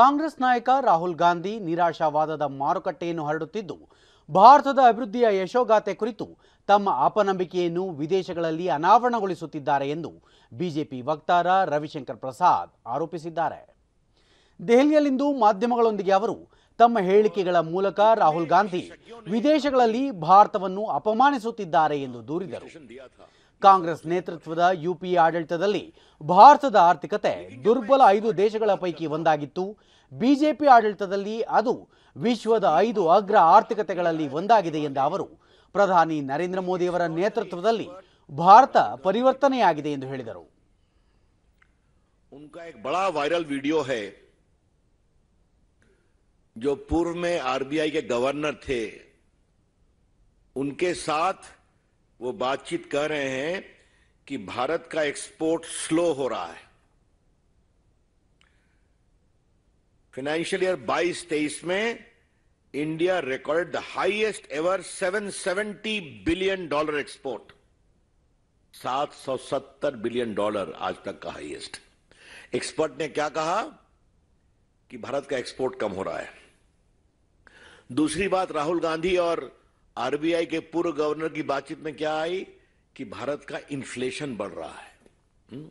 ಕಾಂಗ್ರೆಸ್ ನಾಯಕ ರಾಹುಲ್ ಗಾಂಧಿ ನಿರಾಶಾವಾದದ ಮಾರುಕಟ್ಟೆಯನ್ನು ಹರಡುತ್ತಿದ್ದು ಭಾರತದ ಅಭಿವೃದ್ಧಿಯ ಯಶೋಗಾಥೆ ಕುರಿತು ತಮ್ಮ ಅಪನಂಬಿಕೆಯನ್ನು ವಿದೇಶಗಳಲ್ಲಿ ಅನಾವರಣಗೊಳಿಸುತ್ತಿದ್ದಾರೆ ಎಂದು ಬಿಜೆಪಿ ವಕ್ತಾರ ರವಿಶಂಕರ್ ಪ್ರಸಾದ್ ಆರೋಪಿಸಿದ್ದಾರೆ ದೆಹಲಿಯಲ್ಲಿಂದು ಮಾಧ್ಯಮಗಳೊಂದಿಗೆ ಅವರು ತಮ್ಮ ಹೇಳಿಕೆಗಳ ಮೂಲಕ ರಾಹುಲ್ ಗಾಂಧಿ ವಿದೇಶಗಳಲ್ಲಿ ಭಾರತವನ್ನು ಅಪಮಾನಿಸುತ್ತಿದ್ದಾರೆ ಎಂದು ದೂರಿದರು ಕಾಂಗ್ರೆಸ್ ನೇತೃತ್ವದ ಯುಪಿಎ ಆಡಳಿತದಲ್ಲಿ ಭಾರತದ ಆರ್ಥಿಕತೆ ದುರ್ಬಲ ಐದು ದೇಶಗಳ ಪೈಕಿ ಒಂದಾಗಿತ್ತು ಬಿಜೆಪಿ ಆಡಳಿತದಲ್ಲಿ ಅದು ವಿಶ್ವದ ಐದು ಅಗ್ರ ಆರ್ಥಿಕತೆಗಳಲ್ಲಿ ಒಂದಾಗಿದೆ ಎಂದ ಅವರು ಪ್ರಧಾನಿ ನರೇಂದ್ರ ಮೋದಿಯವರ ನೇತೃತ್ವದಲ್ಲಿ ಭಾರತ ಪರಿವರ್ತನೆಯಾಗಿದೆ ಎಂದು ಹೇಳಿದರು उनका एक बड़ा वायरल वीडियो है जो पूर्व में आरबीआई के वो बातचीत कह रहे हैं कि भारत का एक्सपोर्ट स्लो हो रहा है फाइनेंशियल ईयर 22-23 में India record the highest ever 770 billion dollar export 770 billion dollar आज तक का हाईएस्ट एक्सपर्ट ने क्या कहा कि भारत का एक्सपोर्ट कम हो रहा है दूसरी बात राहुल गांधी और आरबीआई के पूर्व गवर्नर की बातचीत में क्या आई कि भारत का इन्फ्लेशन बढ़ रहा है हुँ? हम्म?